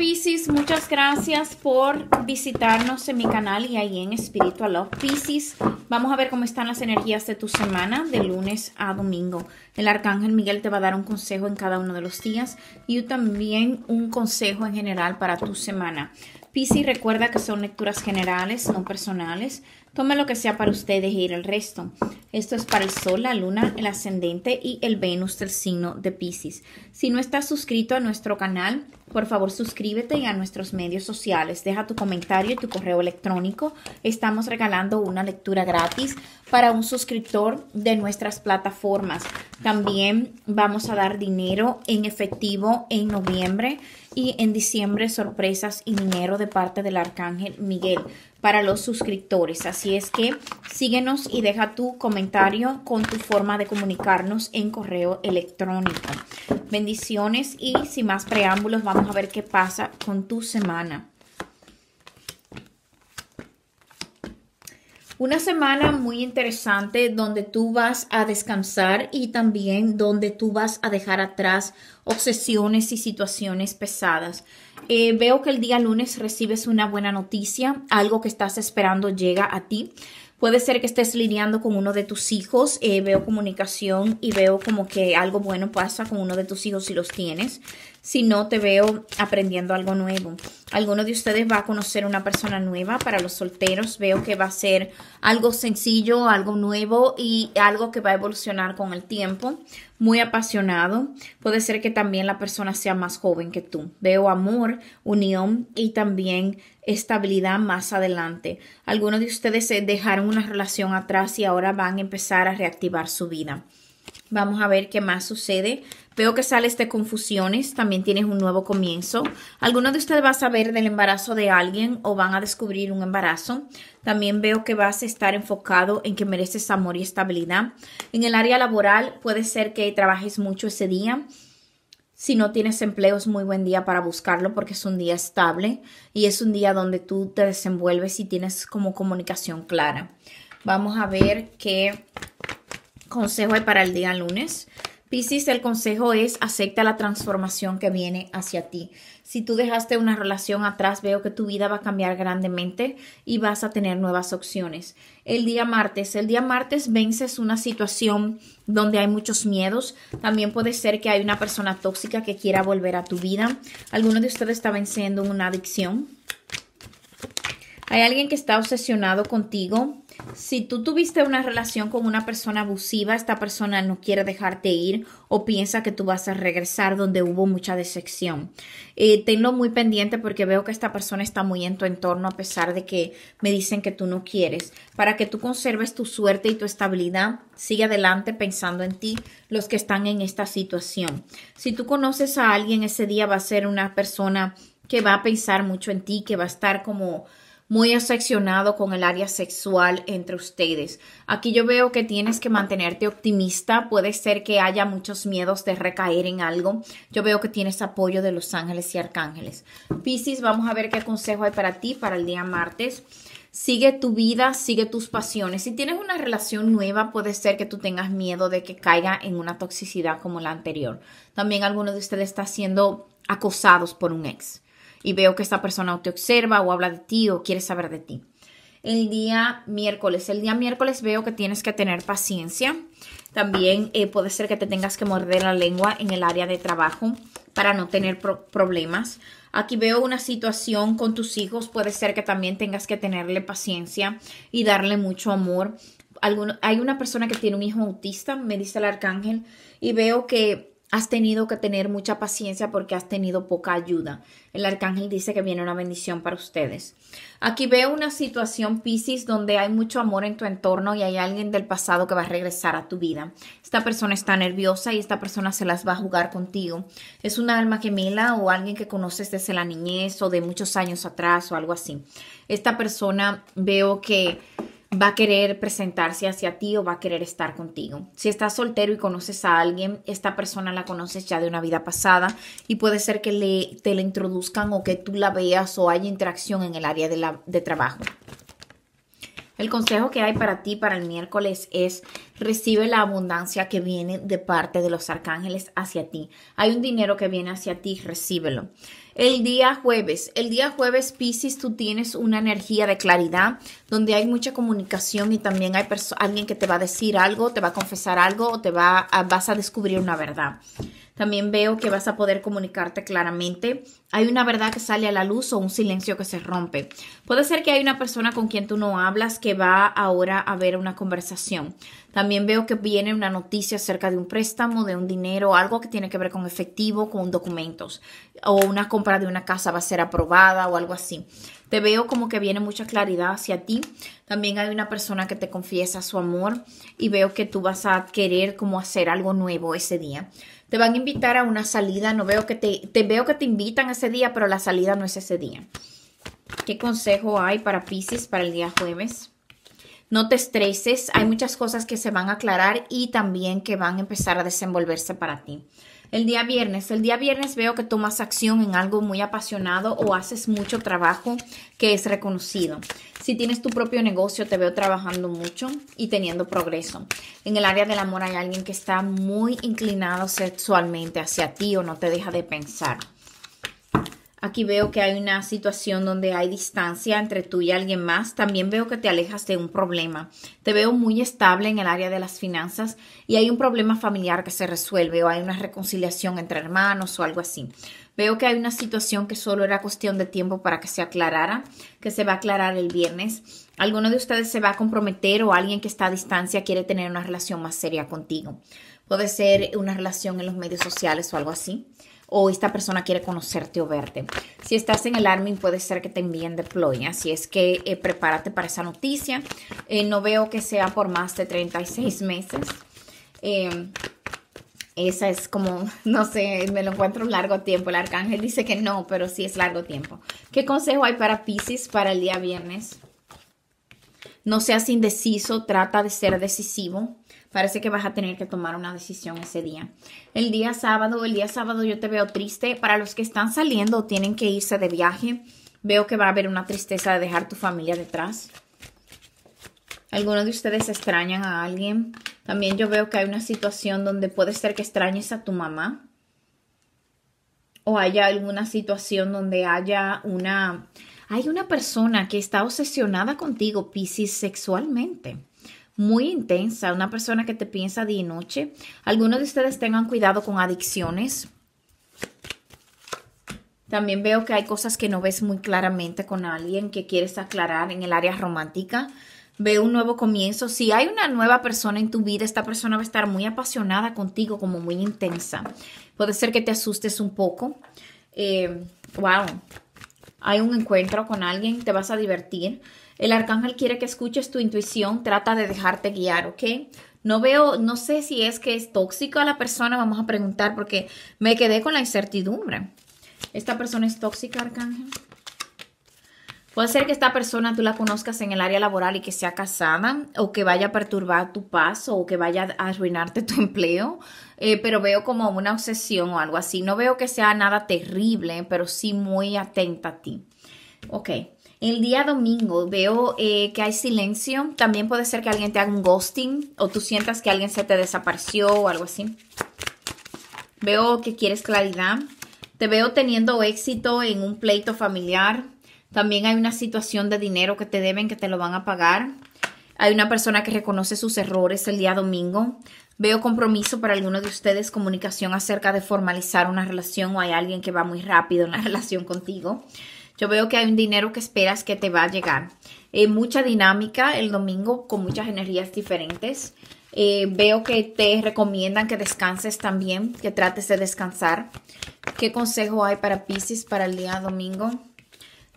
Pisces, muchas gracias por visitarnos en mi canal y ahí en Spiritual Love Pisces. Vamos a ver cómo están las energías de tu semana de lunes a domingo. El arcángel Miguel te va a dar un consejo en cada uno de los días y también un consejo en general para tu semana. Piscis, recuerda que son lecturas generales, no personales. Tome lo que sea para ustedes y el resto. Esto es para el Sol, la Luna, el Ascendente y el Venus del signo de Piscis. Si no estás suscrito a nuestro canal, por favor suscríbete y a nuestros medios sociales. Deja tu comentario y tu correo electrónico. Estamos regalando una lectura gratis para un suscriptor de nuestras plataformas. También vamos a dar dinero en efectivo en noviembre y en diciembre sorpresas y dinero de parte del arcángel Miguel para los suscriptores. Así es que síguenos y deja tu comentario con tu forma de comunicarnos en correo electrónico. Bendiciones y sin más preámbulos vamos a ver qué pasa con tu semana. Una semana muy interesante donde tú vas a descansar y también donde tú vas a dejar atrás obsesiones y situaciones pesadas. Eh, veo que el día lunes recibes una buena noticia, algo que estás esperando llega a ti. Puede ser que estés lidiando con uno de tus hijos. Eh, veo comunicación y veo como que algo bueno pasa con uno de tus hijos si los tienes si no te veo aprendiendo algo nuevo. Alguno de ustedes va a conocer una persona nueva. Para los solteros veo que va a ser algo sencillo, algo nuevo y algo que va a evolucionar con el tiempo. Muy apasionado. Puede ser que también la persona sea más joven que tú. Veo amor, unión y también estabilidad más adelante. Algunos de ustedes dejaron una relación atrás y ahora van a empezar a reactivar su vida. Vamos a ver qué más sucede. Veo que sales de confusiones, también tienes un nuevo comienzo. Alguno de ustedes va a saber del embarazo de alguien o van a descubrir un embarazo. También veo que vas a estar enfocado en que mereces amor y estabilidad. En el área laboral puede ser que trabajes mucho ese día. Si no tienes empleo es muy buen día para buscarlo porque es un día estable y es un día donde tú te desenvuelves y tienes como comunicación clara. Vamos a ver qué Consejo para el día lunes. Piscis, el consejo es acepta la transformación que viene hacia ti. Si tú dejaste una relación atrás, veo que tu vida va a cambiar grandemente y vas a tener nuevas opciones. El día martes, el día martes vences una situación donde hay muchos miedos. También puede ser que hay una persona tóxica que quiera volver a tu vida. Alguno de ustedes está venciendo una adicción. Hay alguien que está obsesionado contigo si tú tuviste una relación con una persona abusiva, esta persona no quiere dejarte ir o piensa que tú vas a regresar donde hubo mucha decepción. Eh, tenlo muy pendiente porque veo que esta persona está muy en tu entorno a pesar de que me dicen que tú no quieres. Para que tú conserves tu suerte y tu estabilidad, sigue adelante pensando en ti, los que están en esta situación. Si tú conoces a alguien ese día va a ser una persona que va a pensar mucho en ti, que va a estar como muy obsesionado con el área sexual entre ustedes. Aquí yo veo que tienes que mantenerte optimista, puede ser que haya muchos miedos de recaer en algo. Yo veo que tienes apoyo de los ángeles y arcángeles. Piscis, vamos a ver qué consejo hay para ti para el día martes sigue tu vida, sigue tus pasiones. Si tienes una relación nueva, puede ser que tú tengas miedo de que caiga en una toxicidad como la anterior. También alguno de ustedes está siendo acosados por un ex y veo que esta persona te observa o habla de ti o quiere saber de ti. El día miércoles, el día miércoles veo que tienes que tener paciencia. También eh, puede ser que te tengas que morder la lengua en el área de trabajo para no tener problemas. Aquí veo una situación con tus hijos, puede ser que también tengas que tenerle paciencia y darle mucho amor. hay una persona que tiene un hijo autista, me dice el arcángel, y veo que has tenido que tener mucha paciencia porque has tenido poca ayuda. El arcángel dice que viene una bendición para ustedes. Aquí veo una situación, Pisces, donde hay mucho amor en tu entorno y hay alguien del pasado que va a regresar a tu vida. Esta persona está nerviosa y esta persona se las va a jugar contigo. Es una alma gemela o alguien que conoces desde la niñez o de muchos años atrás o algo así. Esta persona veo que va a querer presentarse hacia ti o va a querer estar contigo. Si estás soltero y conoces a alguien, esta persona la conoces ya de una vida pasada y puede ser que le, te la introduzcan o que tú la veas o haya interacción en el área de, la, de trabajo. El consejo que hay para ti para el miércoles es recibe la abundancia que viene de parte de los arcángeles hacia ti. Hay un dinero que viene hacia ti, recíbelo. El día jueves, el día jueves, Pisces, tú tienes una energía de claridad donde hay mucha comunicación y también hay alguien que te va a decir algo, te va a confesar algo o te va vas a descubrir una verdad. También veo que vas a poder comunicarte claramente. Hay una verdad que sale a la luz o un silencio que se rompe. Puede ser que hay una persona con quien tú no hablas que va ahora a ver una conversación. También veo que viene una noticia acerca de un préstamo, de un dinero, algo que tiene que ver con efectivo, con documentos. O una compra de una casa va a ser aprobada o algo así. Te veo como que viene mucha claridad hacia ti. También hay una persona que te confiesa su amor y veo que tú vas a querer como hacer algo nuevo ese día. Te van a invitar a una salida, no veo que te, te veo que te invitan ese día, pero la salida no es ese día. ¿Qué consejo hay para Pisces para el día jueves? No te estreses, hay muchas cosas que se van a aclarar y también que van a empezar a desenvolverse para ti. El día viernes. El día viernes veo que tomas acción en algo muy apasionado o haces mucho trabajo que es reconocido. Si tienes tu propio negocio, te veo trabajando mucho y teniendo progreso. En el área del amor hay alguien que está muy inclinado sexualmente hacia ti o no te deja de pensar. Aquí veo que hay una situación donde hay distancia entre tú y alguien más. También veo que te alejas de un problema. Te veo muy estable en el área de las finanzas y hay un problema familiar que se resuelve o hay una reconciliación entre hermanos o algo así. Veo que hay una situación que solo era cuestión de tiempo para que se aclarara, que se va a aclarar el viernes. Alguno de ustedes se va a comprometer o alguien que está a distancia quiere tener una relación más seria contigo. Puede ser una relación en los medios sociales o algo así o esta persona quiere conocerte o verte. Si estás en el Army puede ser que te envíen deploy, así es que eh, prepárate para esa noticia. Eh, no veo que sea por más de 36 meses. Em, esa es como, no sé, me lo encuentro un largo tiempo. El arcángel dice que no, pero sí es largo tiempo. ¿Qué consejo hay para Pisces para el día viernes? No seas indeciso, trata de ser decisivo parece que vas a tener que tomar una decisión ese día. El día sábado, el día sábado yo te veo triste. Para los que están saliendo o tienen que irse de viaje, veo que va a haber una tristeza de dejar tu familia detrás. Algunos de ustedes extrañan a alguien. También yo veo que hay una situación donde puede ser que extrañes a tu mamá. O haya alguna situación donde haya una... Hay una persona que está obsesionada contigo, Piscis, sexualmente muy intensa, una persona que te piensa día y noche. Algunos de ustedes tengan cuidado con adicciones. También veo que hay cosas que no ves muy claramente con alguien que quieres aclarar en el área romántica. Veo un nuevo comienzo. Si hay una nueva persona en tu vida, esta persona va a estar muy apasionada contigo, como muy intensa. Puede ser que te asustes un poco. Eh, wow, hay un encuentro con alguien, te vas a divertir. El arcángel quiere que escuches tu intuición, trata de dejarte guiar, ¿ok? No veo, no sé si es que es tóxica la persona, vamos a preguntar porque me quedé con la incertidumbre. ¿Esta persona es tóxica, arcángel? Puede ser que esta persona tú la conozcas en el área laboral y que sea casada o que vaya a perturbar tu paso o que vaya a arruinarte tu empleo, eh, pero veo como una obsesión o algo así. No veo que sea nada terrible, pero sí muy atenta a ti. Ok. El día domingo veo eh, que hay silencio. También puede ser que alguien te haga un ghosting o tú sientas que alguien se te desapareció o algo así. Veo que quieres claridad. Te veo teniendo éxito en un pleito familiar también hay una situación de dinero que te deben, que te lo van a pagar. Hay una persona que reconoce sus errores el día domingo. Veo compromiso para algunos de ustedes, comunicación acerca de formalizar una relación o hay alguien que va muy rápido en la relación contigo. Yo veo que hay un dinero que esperas que te va a llegar. Hay eh, mucha dinámica el domingo con muchas energías diferentes. Eh, veo que te recomiendan que descanses también, que trates de descansar. ¿Qué consejo hay para Pisces para el día domingo?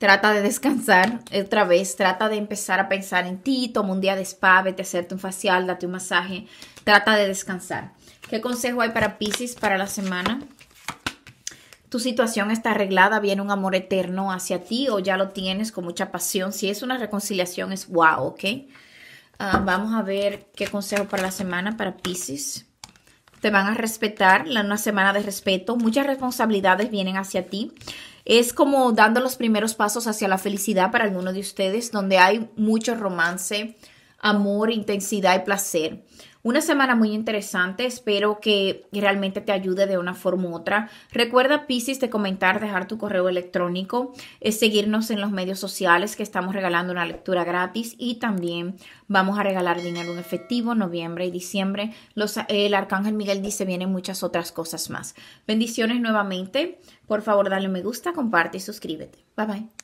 Trata de descansar otra vez, trata de empezar a pensar en ti, toma un día de spa, vete a hacerte un facial, date un masaje, trata de descansar. ¿Qué consejo hay para Pisces para la semana? tu situación está arreglada, viene un amor eterno hacia ti o ya lo tienes con mucha pasión. Si es una reconciliación, es wow, ¿ok? Ah, vamos a ver qué consejo para la semana para Pisces te van a respetar, la, nueva semana de respeto, muchas responsabilidades vienen hacia ti. Es como dando los primeros pasos hacia la felicidad para alguno de ustedes, donde hay mucho romance, amor, intensidad y placer. Una semana muy interesante, espero que realmente te ayude de una forma u otra. Recuerda, Pisces, de comentar, dejar tu correo electrónico, eh, seguirnos en los medios sociales que estamos regalando una lectura gratis y también vamos a regalar dinero en efectivo noviembre y diciembre. Los, el Arcángel Miguel dice vienen muchas otras cosas más. Bendiciones nuevamente. Por favor, dale me gusta, comparte y suscríbete. Bye bye.